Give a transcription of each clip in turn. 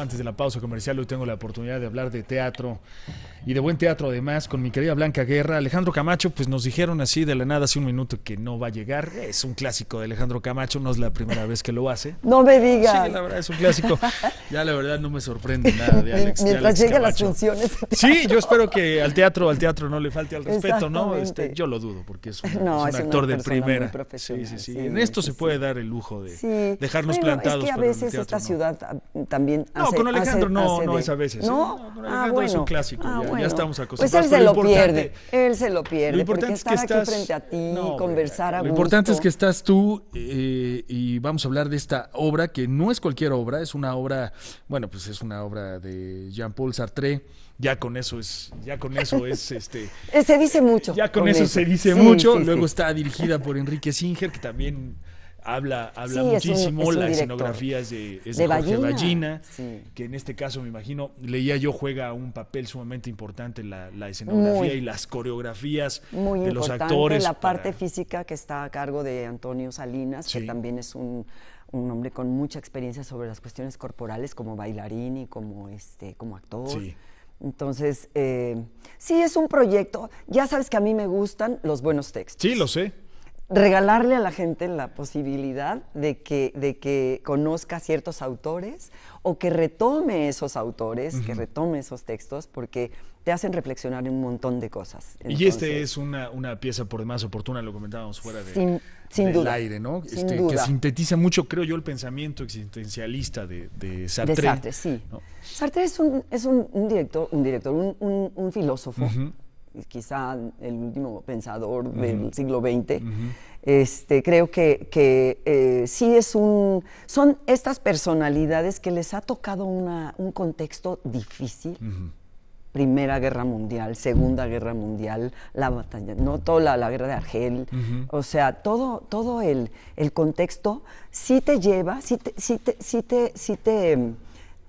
antes de la pausa comercial, hoy tengo la oportunidad de hablar de teatro y de buen teatro además con mi querida Blanca Guerra. Alejandro Camacho, pues nos dijeron así de la nada hace un minuto que no va a llegar. Es un clásico de Alejandro Camacho, no es la primera vez que lo hace. No me digas. Sí, la verdad es un clásico. Ya la verdad no me sorprende nada de Alex. Mientras lleguen las funciones. Sí, yo espero que al teatro, al teatro no le falte al respeto, ¿no? Este, yo lo dudo porque es un, actor de primera. Sí, sí, sí, En esto se puede dar el lujo de dejarnos plantados. Es que a veces esta ciudad ah, también No, con Alejandro no, es a veces. ¿eh? No, ah, Alejandro es un clásico. Ah, ya estamos acostumbrados. Pues él se lo, pierde, él se lo pierde. porque importante aquí frente a ti, conversar a Lo importante es que estás tú eh, y vamos a hablar de esta obra que no es cualquier obra, es una obra, bueno, pues es una obra de Jean-Paul Sartre. Ya con eso es, ya con eso es este. Eh, se dice mucho. Ya con, eso, se dice mucho. Luego está dirigida por Enrique Singer, que también habla, habla muchísimo, la escenografía de, de que en este caso me imagino, leía yo, juega un papel sumamente importante la, la escenografía y las coreografías de los actores. La parte física que está a cargo de Antonio Salinas, que también es un hombre con mucha experiencia sobre las cuestiones corporales como bailarín y como este como actor. Entonces, eh, sí es un proyecto. Ya sabes que a mí me gustan los buenos textos. Sí, lo sé regalarle a la gente la posibilidad de que, de que conozca ciertos autores o que retome esos autores, que retome esos textos, porque te hacen reflexionar en un montón de cosas. y este es una, pieza por demás oportuna, lo comentábamos fuera del aire, ¿no? Este, que sintetiza mucho, creo yo, el pensamiento existencialista de, Sartre. Sartre, sí. Sartre es un, un, director, un, director, un, filósofo quizá el último pensador del siglo XX. Este, creo que, eh, sí es un... Son estas personalidades que les ha tocado un contexto difícil. Primera Guerra Mundial, Segunda Guerra Mundial, la batalla, no toda la, guerra de Argel, o sea, todo, todo el, contexto sí te lleva, sí te, te,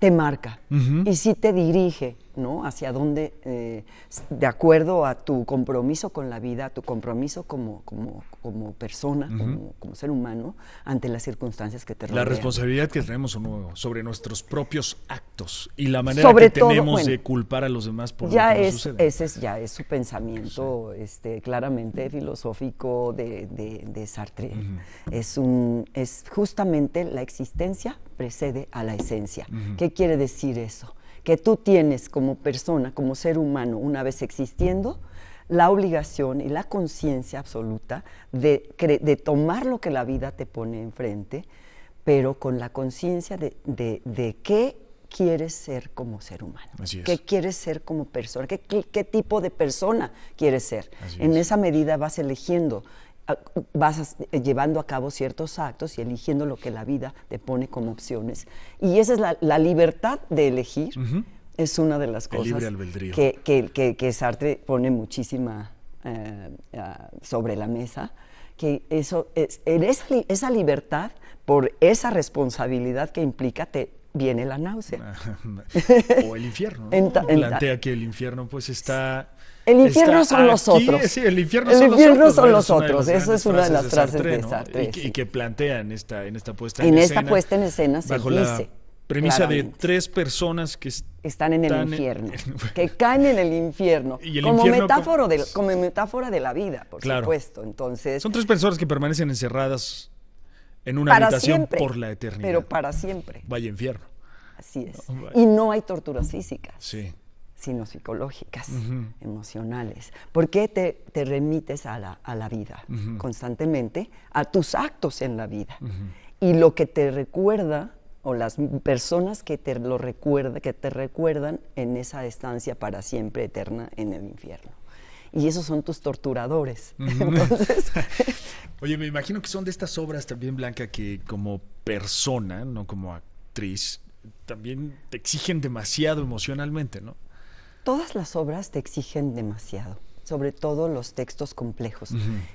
te, marca y sí te dirige. ¿no? Hacia dónde, eh, de acuerdo a tu compromiso con la vida, tu compromiso como, como, persona, como, ser humano, ante las circunstancias que te rodean. La responsabilidad que tenemos sobre nuestros propios actos y la manera sobre que tenemos de culpar a los demás por ya lo que sucede. Ese es, ya es su pensamiento este, claramente filosófico de, de, de Sartre. es, un, es justamente la existencia precede a la esencia. ¿Qué quiere decir eso? que tú tienes como persona, como ser humano, una vez existiendo, la obligación y la conciencia absoluta de, tomar lo que la vida te pone enfrente, pero con la conciencia de, qué quieres ser como ser humano, qué quieres ser como persona, qué, tipo de persona quieres ser. en esa medida vas eligiendo vas eh, llevando a cabo ciertos actos y eligiendo lo que la vida te pone como opciones. Y esa es la, libertad de elegir, es una de las cosas que, que, que, que, Sartre pone muchísima eh, eh, sobre la mesa, que eso es, esa, esa libertad, por esa responsabilidad que implica, te, viene la náusea. o el infierno. Plantea que el infierno pues está... El infierno son los otros. Sí, el infierno, son, los otros, son los otros. Esa es una de las frases de, Sartre, y, que plantean esta, en esta puesta en, escena. En esta puesta en escena se dice. premisa de tres personas que están en el infierno, que caen en el infierno, como, metáfora de, metáfora de la vida, por supuesto. Entonces, son tres personas que permanecen encerradas en una habitación por la eternidad. Pero para siempre. Vaya infierno. Así es. Oh, y no hay torturas físicas. Sí. Sino psicológicas, emocionales. Porque te, te remites a la, vida constantemente, a tus actos en la vida. Y lo que te recuerda o las personas que te lo que te recuerdan en esa estancia para siempre eterna en el infierno. Y esos son tus torturadores. Entonces, Oye, me imagino que son de estas obras también, Blanca, que como persona, no como actriz, también te exigen demasiado emocionalmente, ¿no? Todas las obras te exigen demasiado sobre todo los textos complejos.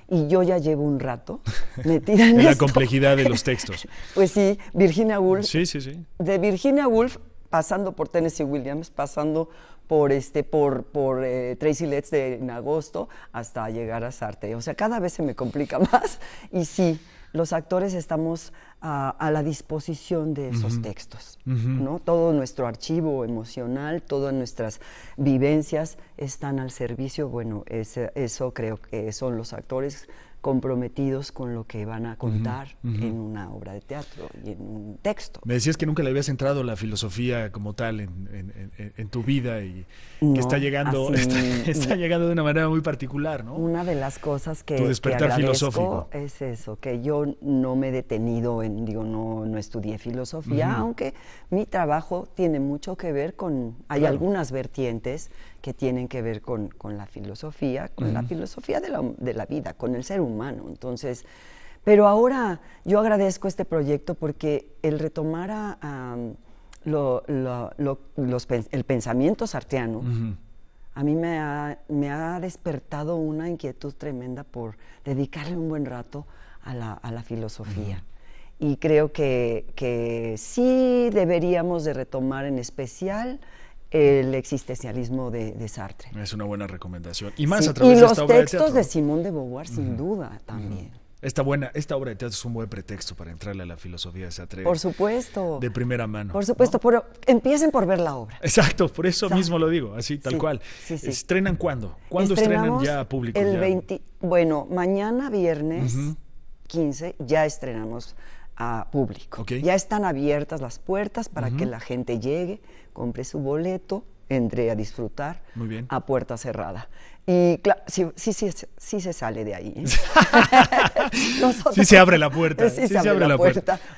Y yo ya llevo un rato metida en, en la complejidad de los textos. pues sí, Virginia Woolf. Sí, sí, sí. De Virginia Woolf, pasando por Tennessee Williams, pasando por, este, por, por eh, Tracy Letts en agosto hasta llegar a Sarte. O sea, cada vez se me complica más y sí, los actores estamos a, la disposición de esos textos, ¿no? Todo nuestro archivo emocional, todas nuestras vivencias están al servicio. Bueno, eso creo que son los actores comprometidos con lo que van a contar en una obra de teatro y en un texto. Me decías que nunca le habías entrado la filosofía como tal en, tu vida y que está llegando, está, llegando de una manera muy particular, ¿no? Una de las cosas que, tu despertar filosófico es eso, que yo no me he detenido en, digo, no, no estudié filosofía, aunque mi trabajo tiene mucho que ver con, hay algunas vertientes que tienen que ver con, con la filosofía, con la filosofía de la, de la vida, con el ser humano humano. Entonces, pero ahora yo agradezco este proyecto porque el retomar a, los, el pensamiento sartiano a mí me ha, despertado una inquietud tremenda por dedicarle un buen rato a la, filosofía. Y creo que, que, sí deberíamos de retomar en especial el existencialismo de, Sartre. Es una buena recomendación. Y más a través de esta obra los textos de Simón de Beauvoir, sin duda, también. Esta, buena, esta obra de teatro es un buen pretexto para entrarle a la filosofía de Sartre. Por supuesto. De primera mano. Por supuesto, pero empiecen por ver la obra. Exacto, por eso mismo lo digo, así, tal cual. ¿Estrenan cuándo? ¿Cuándo estrenan ya a El bueno, mañana viernes 15 ya estrenamos a público. Ya están abiertas las puertas para que la gente llegue, compre su boleto, entre a disfrutar a puerta cerrada. Y sí, sí, sí, se sale de ahí. ¿eh? sí se abre la puerta.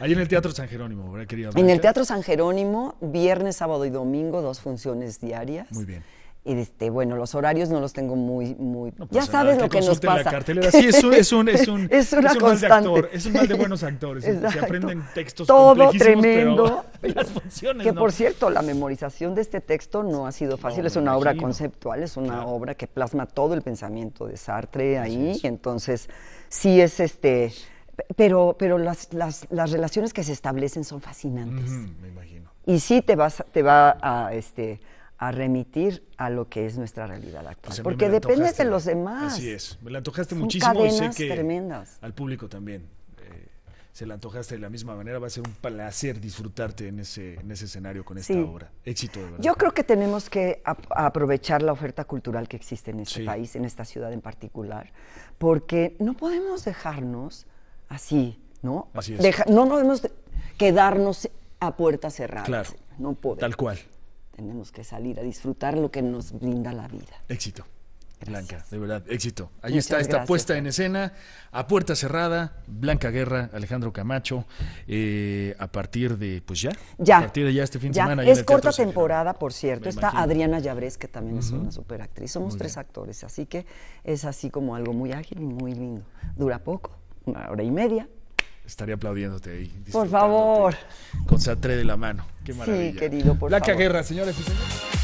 Ahí en el Teatro San Jerónimo, ¿verdad, En el Teatro San Jerónimo, viernes, sábado y domingo, dos funciones diarias. Muy bien. Y este, bueno, los horarios no los tengo muy, muy. ya sabes lo que, nos pasa. La cartelera. Sí, es un, es un, es un, es una actor, es un mal de buenos actores. Se aprenden textos Todo tremendo. Pero las funciones, que por cierto, la memorización de este texto no ha sido fácil. es una obra conceptual, es una obra que plasma todo el pensamiento de Sartre ahí. Entonces, sí es este. Pero, pero las, relaciones que se establecen son fascinantes. me imagino. Y sí te vas, te va a este a remitir a lo que es nuestra realidad actual. Pues porque depende de los demás. Así es, me la antojaste muchísimo cadenas y sé que tremendas. al público también eh, se la antojaste de la misma manera. Va a ser un placer disfrutarte en ese, escenario con esta obra. Éxito de verdad. Yo creo que tenemos que aprovechar la oferta cultural que existe en este país, en esta ciudad en particular, porque no podemos dejarnos así, ¿no? Así es. no podemos quedarnos a puertas cerradas. Claro. No Tal cual tenemos que salir a disfrutar lo que nos brinda la vida. Éxito. Blanca, de verdad, éxito. Ahí está esta puesta en escena, a puerta cerrada, Blanca Guerra, Alejandro Camacho, eh, a partir de, pues ya, ya, a partir de ya este fin de semana. Es corta temporada, por cierto, está Adriana Llabrés, que también es una actriz. Somos tres actores, así que es así como algo muy ágil y muy lindo. Dura poco, una hora y media, Estaría aplaudiéndote ahí. Por favor. Con Satré de la mano. Qué maravilla. Sí, querido, por Guerra, señores y señores.